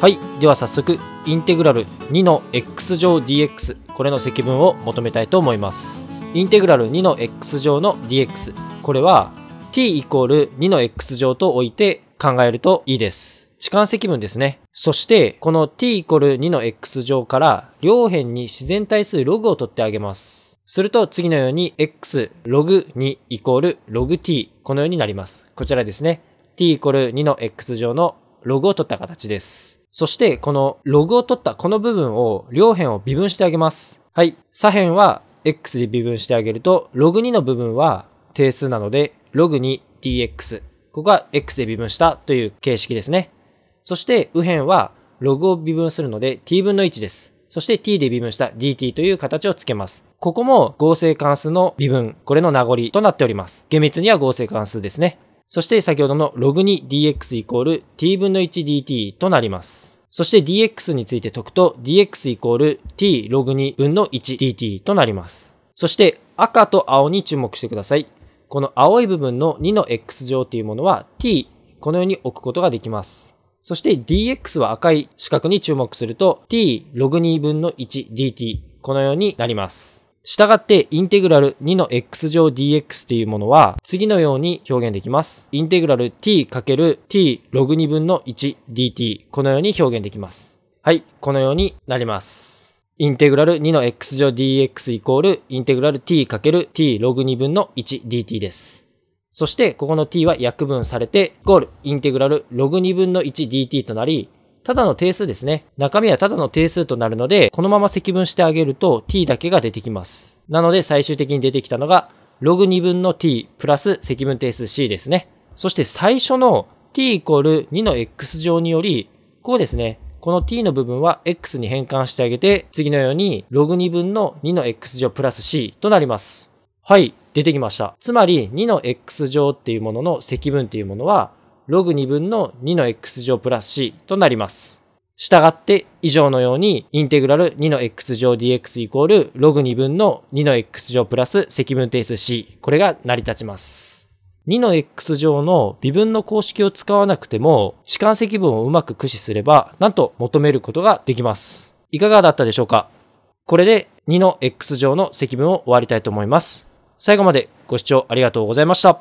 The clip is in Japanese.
はい。では早速、インテグラル2の x 乗 dx、これの積分を求めたいと思います。インテグラル2の x 乗の dx、これは t イコール2の x 乗と置いて考えるといいです。置換積分ですね。そして、この t イコール2の x 乗から両辺に自然対数ログを取ってあげます。すると次のように x ログ2イコールログ t このようになります。こちらですね。t イコール2の x 乗のログを取った形です。そしてこのログを取ったこの部分を両辺を微分してあげます。はい。左辺は x で微分してあげると、ログ2の部分は定数なので、ログ 2dx。ここは x で微分したという形式ですね。そして右辺はログを微分するので t 分の1です。そして t で微分した dt という形をつけます。ここも合成関数の微分、これの名残となっております。厳密には合成関数ですね。そして先ほどのログ2 d x イコール t 分の 1dt となります。そして dx について解くと dx イコール t ログ2分の 1dt となります。そして赤と青に注目してください。この青い部分の2の x 乗というものは t このように置くことができます。そして dx は赤い四角に注目すると t ログ2分の 1dt このようになります。したがって、インテグラル2の x 乗 dx というものは、次のように表現できます。インテグラル t×t ログ2分の 1dt。このように表現できます。はい、このようになります。インテグラル2の x 乗 dx イコール、インテグラル t×t ログ2分の 1dt です。そして、ここの t は約分されて、イコール、インテグラルログ2分の 1dt となり、ただの定数ですね。中身はただの定数となるので、このまま積分してあげると t だけが出てきます。なので最終的に出てきたのが、ログ2分の t プラス積分定数 c ですね。そして最初の t イコール2の x 乗により、こうですね、この t の部分は x に変換してあげて、次のようにログ2分の2の x 乗プラス c となります。はい、出てきました。つまり2の x 乗っていうものの積分っていうものは、ログ2分の2の x 乗プラス c となります。したがって、以上のように、インテグラル2の x 乗 dx イコール、ログ2分の2の x 乗プラス積分定数 c。これが成り立ちます。2の x 乗の微分の公式を使わなくても、置換積分をうまく駆使すれば、なんと求めることができます。いかがだったでしょうかこれで2の x 乗の積分を終わりたいと思います。最後までご視聴ありがとうございました。